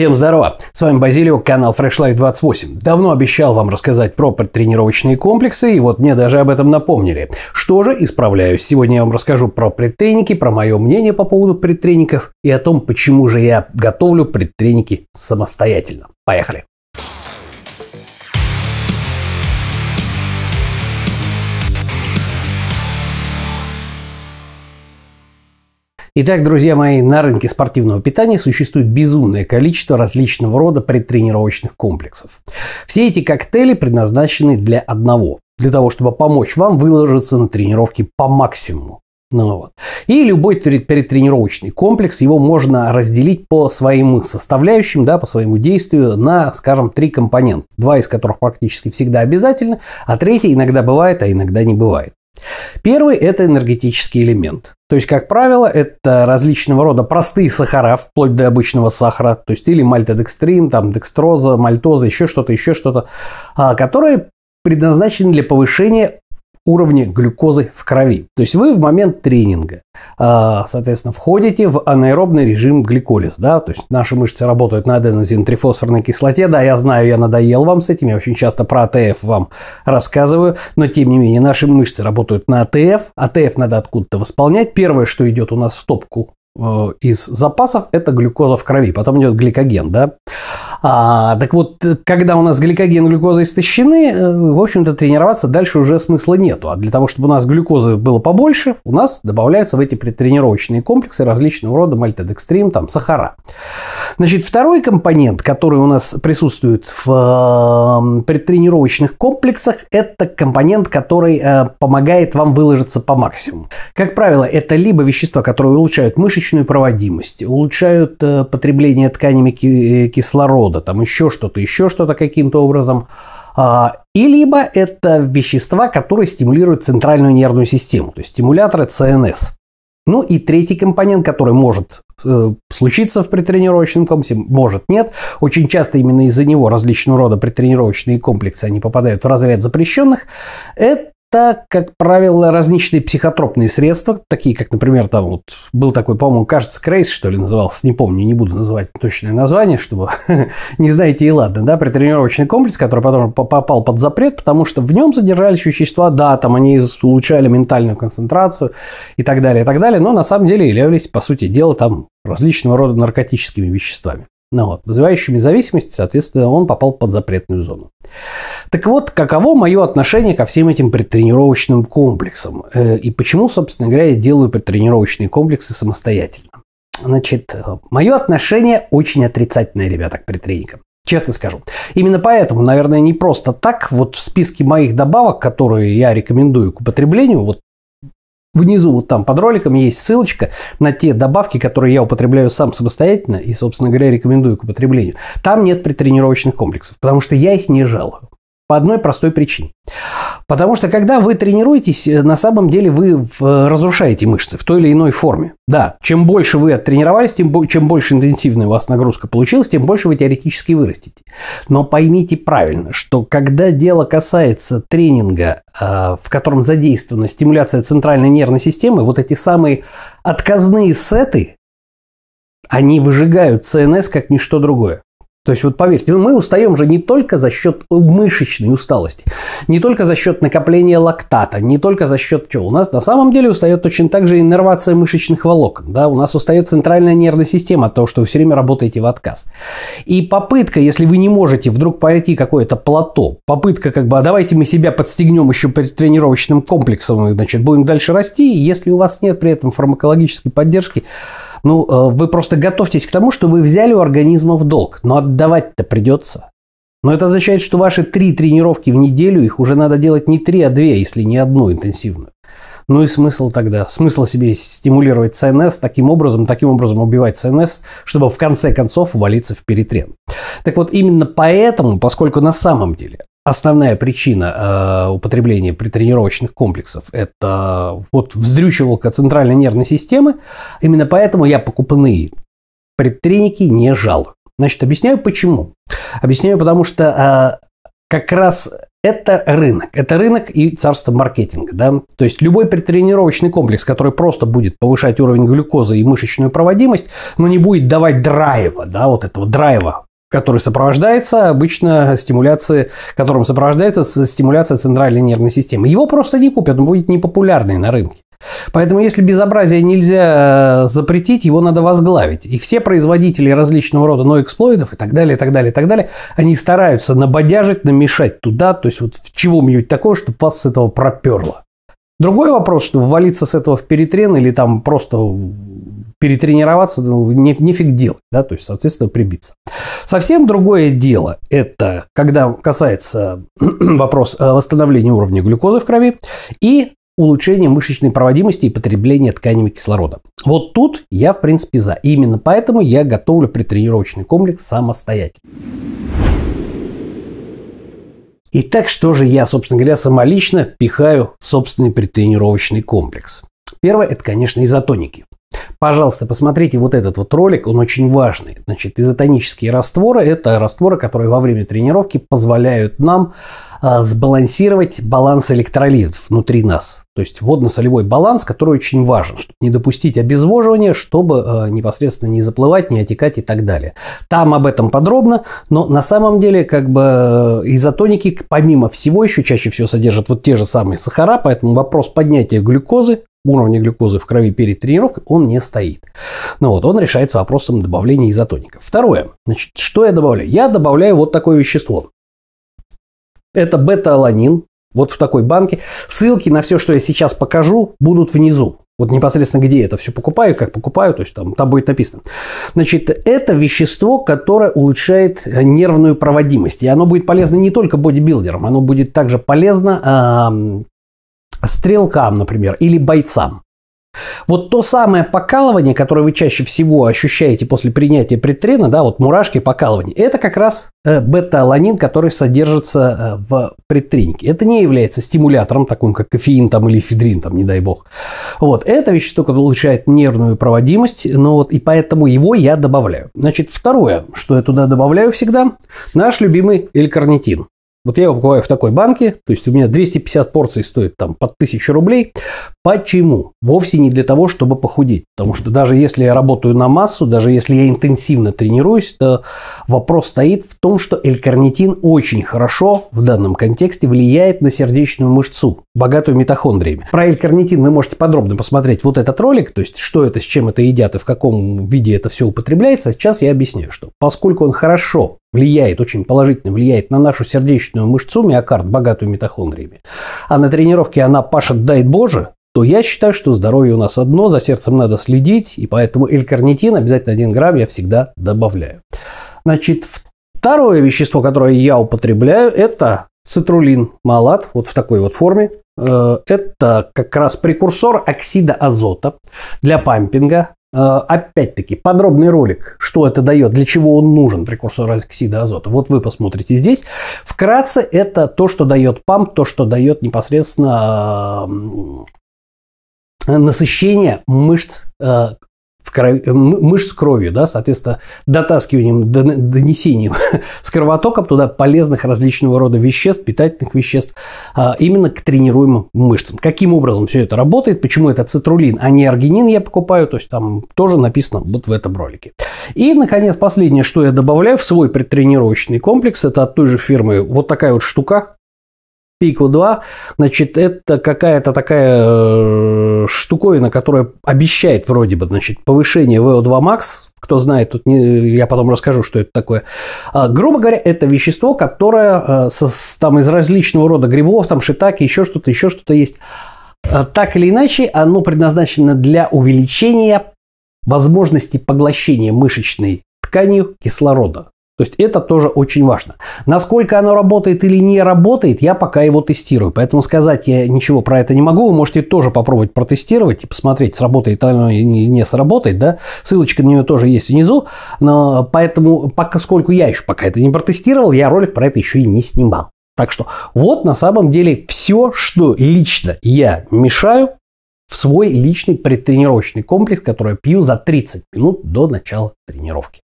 Всем здорово! С вами Базилио, канал Freshlife 28. Давно обещал вам рассказать про предтренировочные комплексы, и вот мне даже об этом напомнили. Что же, исправляюсь. Сегодня я вам расскажу про предтреники, про мое мнение по поводу предтреников и о том, почему же я готовлю предтреники самостоятельно. Поехали! Итак, друзья мои, на рынке спортивного питания существует безумное количество различного рода предтренировочных комплексов. Все эти коктейли предназначены для одного для того, чтобы помочь вам выложиться на тренировки по максимуму. Ну, вот. И любой перетренировочный комплекс, его можно разделить по своим составляющим, да, по своему действию на, скажем, три компонента, два из которых практически всегда обязательны, а третий иногда бывает, а иногда не бывает. Первый – это энергетический элемент. То есть, как правило, это различного рода простые сахара, вплоть до обычного сахара, то есть или мальтодекстрин, там декстроза, мальтоза, еще что-то, еще что-то, а, которые предназначены для повышения уровне глюкозы в крови. То есть вы в момент тренинга, а, соответственно, входите в анаэробный режим гликолиза. Да? То есть наши мышцы работают на аденозин-трифосфорной кислоте. Да, я знаю, я надоел вам с этим. Я очень часто про АТФ вам рассказываю. Но, тем не менее, наши мышцы работают на АТФ. АТФ надо откуда-то восполнять. Первое, что идет у нас в стопку э, из запасов это глюкоза в крови, потом идет гликоген, да. А, так вот, э, когда у нас гликоген и глюкоза истощены, э, в общем-то, тренироваться дальше уже смысла нету. А для того, чтобы у нас глюкозы было побольше, у нас добавляются в эти предтренировочные комплексы различного рода мальтодекстрим, там, сахара. Значит, второй компонент, который у нас присутствует в э, предтренировочных комплексах, это компонент, который э, помогает вам выложиться по максимуму. Как правило, это либо вещества, которые улучшают мышечную проводимость, улучшают э, потребление тканями э, кислорода, кислорода, там еще что-то, еще что-то каким-то образом. А, и либо это вещества, которые стимулируют центральную нервную систему, то есть стимуляторы ЦНС. Ну и третий компонент, который может э, случиться в притренировочном комплексе, может нет. Очень часто именно из-за него различного рода притренировочные комплексы они попадают в разряд запрещенных. Это так, как правило, различные психотропные средства, такие как, например, там вот был такой, по-моему, кажется, Крейс, что ли, назывался, не помню, не буду называть точное название, чтобы не знаете и ладно, да, притренировочный комплекс, который потом попал под запрет, потому что в нем задержались вещества, да, там они улучшали ментальную концентрацию и так далее, и так далее, но на самом деле являлись, по сути дела, там различного рода наркотическими веществами. Ну, вот, вызывающими зависимость, соответственно, он попал под запретную зону. Так вот, каково мое отношение ко всем этим предтренировочным комплексам? Э, и почему, собственно говоря, я делаю предтренировочные комплексы самостоятельно? Значит, э, мое отношение очень отрицательное, ребята, к предтреникам. Честно скажу. Именно поэтому, наверное, не просто так вот в списке моих добавок, которые я рекомендую к употреблению, вот Внизу вот там под роликом есть ссылочка на те добавки, которые я употребляю сам самостоятельно и, собственно говоря, рекомендую к употреблению. Там нет предтренировочных комплексов, потому что я их не жалую. По одной простой причине. Потому что когда вы тренируетесь, э, на самом деле вы э, разрушаете мышцы в той или иной форме. Да, чем больше вы оттренировались, тем бо- чем больше интенсивная у вас нагрузка получилась, тем больше вы теоретически вырастите. Но поймите правильно, что когда дело касается тренинга, а, в котором задействована стимуляция центральной нервной системы, вот эти самые отказные сеты, они выжигают ЦНС как ничто другое. То есть вот поверьте, ну, мы устаем же не только за счет мышечной усталости, не только за счет накопления лактата, не только за счет чего. У нас на самом деле устает точно так же иннервация мышечных волокон. Да? У нас устает центральная нервная система от того, что вы все время работаете в отказ. И попытка, если вы не можете вдруг пройти какое-то плато, попытка как бы, а давайте мы себя подстегнем еще перед тренировочным комплексом, значит, будем дальше расти, если у вас нет при этом фармакологической поддержки, ну, э, вы просто готовьтесь к тому, что вы взяли у организма в долг, но отдавать-то придется. Но это означает, что ваши три тренировки в неделю, их уже надо делать не три, а две, если не одну интенсивную. Ну и смысл тогда? Смысл себе стимулировать ЦНС таким образом, таким образом убивать ЦНС, чтобы в конце концов валиться в перетрен. Так вот, именно поэтому, поскольку на самом деле Основная причина э, употребления притренировочных комплексов – это вот вздрючивалка центральной нервной системы. Именно поэтому я покупные предтреники не жалую. Значит, объясняю почему. Объясняю, потому что э, как раз это рынок. Это рынок и царство маркетинга. Да? То есть любой предтренировочный комплекс, который просто будет повышать уровень глюкозы и мышечную проводимость, но не будет давать драйва, да, вот этого драйва который сопровождается обычно стимуляцией, которым сопровождается стимуляция центральной нервной системы. Его просто не купят, он будет непопулярный на рынке. Поэтому если безобразие нельзя э, запретить, его надо возглавить. И все производители различного рода ноэксплойдов и так далее, и так далее, и так далее, они стараются набодяжить, намешать туда, то есть вот в чего-нибудь такое, чтобы вас с этого проперло. Другой вопрос, что ввалиться с этого в перетрен или там просто перетренироваться, ну, не, нефиг делать, да, то есть, соответственно, прибиться. Совсем другое дело это, когда касается вопрос восстановления уровня глюкозы в крови и улучшения мышечной проводимости и потребления тканями кислорода. Вот тут я, в принципе, за. И именно поэтому я готовлю предтренировочный комплекс самостоятельно. Итак, что же я, собственно говоря, самолично пихаю в собственный предтренировочный комплекс? Первое – это, конечно, изотоники. Пожалуйста, посмотрите вот этот вот ролик, он очень важный. Значит, изотонические растворы – это растворы, которые во время тренировки позволяют нам а, сбалансировать баланс электролитов внутри нас. То есть водно-солевой баланс, который очень важен, чтобы не допустить обезвоживания, чтобы а, непосредственно не заплывать, не отекать и так далее. Там об этом подробно, но на самом деле как бы э, изотоники помимо всего еще чаще всего содержат вот те же самые сахара, поэтому вопрос поднятия глюкозы уровня глюкозы в крови перед тренировкой, он не стоит. Ну вот, он решается вопросом добавления изотоника. Второе. Значит, что я добавляю? Я добавляю вот такое вещество. Это бета-аланин, вот в такой банке. Ссылки на все, что я сейчас покажу, будут внизу. Вот непосредственно где я это все покупаю, как покупаю, то есть там, там будет написано. Значит, это вещество, которое улучшает э, нервную проводимость. И оно будет полезно не только бодибилдерам, оно будет также полезно э, стрелкам, например, или бойцам. Вот то самое покалывание, которое вы чаще всего ощущаете после принятия предтрена, да, вот мурашки, покалывание, это как раз э, бета-аланин, который содержится э, в предтренике. Это не является стимулятором, таким как кофеин там, или эфедрин, там, не дай бог. Вот, это вещество, которое улучшает нервную проводимость, но ну вот, и поэтому его я добавляю. Значит, второе, что я туда добавляю всегда, наш любимый элькарнитин. Вот я его покупаю в такой банке, то есть у меня 250 порций стоит там под 1000 рублей. Почему? Вовсе не для того, чтобы похудеть. Потому что даже если я работаю на массу, даже если я интенсивно тренируюсь, то вопрос стоит в том, что L-карнитин очень хорошо в данном контексте влияет на сердечную мышцу, богатую митохондриями. Про L-карнитин вы можете подробно посмотреть вот этот ролик, то есть что это, с чем это едят и в каком виде это все употребляется. Сейчас я объясню, что поскольку он хорошо влияет, очень положительно влияет на нашу сердечную мышцу, миокард, богатую митохондриями, а на тренировке она пашет, дай боже, то я считаю, что здоровье у нас одно, за сердцем надо следить, и поэтому L-карнитин обязательно 1 грамм я всегда добавляю. Значит, второе вещество, которое я употребляю, это цитрулин малат, вот в такой вот форме. Э, это как раз прекурсор оксида азота для пампинга. Э, опять-таки, подробный ролик, что это дает, для чего он нужен, прекурсор оксида азота. Вот вы посмотрите здесь. Вкратце, это то, что дает ПАМ, то, что дает непосредственно э, насыщение мышц э, с мышц с кровью, да, соответственно, дотаскиванием, донесением с кровотоком туда полезных различного рода веществ, питательных веществ, а, именно к тренируемым мышцам. Каким образом все это работает, почему это цитрулин, а не аргинин я покупаю, то есть там тоже написано вот в этом ролике. И, наконец, последнее, что я добавляю в свой предтренировочный комплекс, это от той же фирмы вот такая вот штука, Пику 2, значит, это какая-то такая э, штуковина, которая обещает вроде бы, значит, повышение VO2 max. Кто знает, тут не, я потом расскажу, что это такое. А, грубо говоря, это вещество, которое а, со, там из различного рода грибов, там шитаки, еще что-то, еще что-то есть. А, так или иначе, оно предназначено для увеличения возможности поглощения мышечной тканью кислорода. То есть это тоже очень важно. Насколько оно работает или не работает, я пока его тестирую. Поэтому сказать я ничего про это не могу. Вы можете тоже попробовать протестировать и типа посмотреть, сработает оно или не сработает. Да? Ссылочка на нее тоже есть внизу. Но поэтому, пока, поскольку я еще пока это не протестировал, я ролик про это еще и не снимал. Так что вот на самом деле все, что лично я мешаю в свой личный предтренировочный комплекс, который я пью за 30 минут до начала тренировки.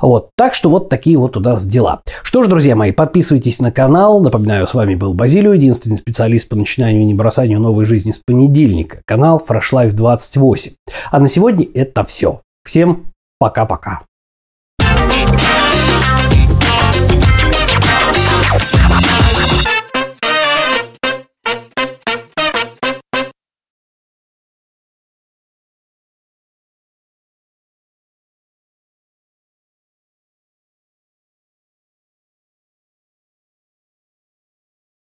Вот. Так что вот такие вот у нас дела. Что ж, друзья мои, подписывайтесь на канал. Напоминаю, с вами был Базилио, единственный специалист по начинанию и не новой жизни с понедельника. Канал Fresh Life 28. А на сегодня это все. Всем пока-пока.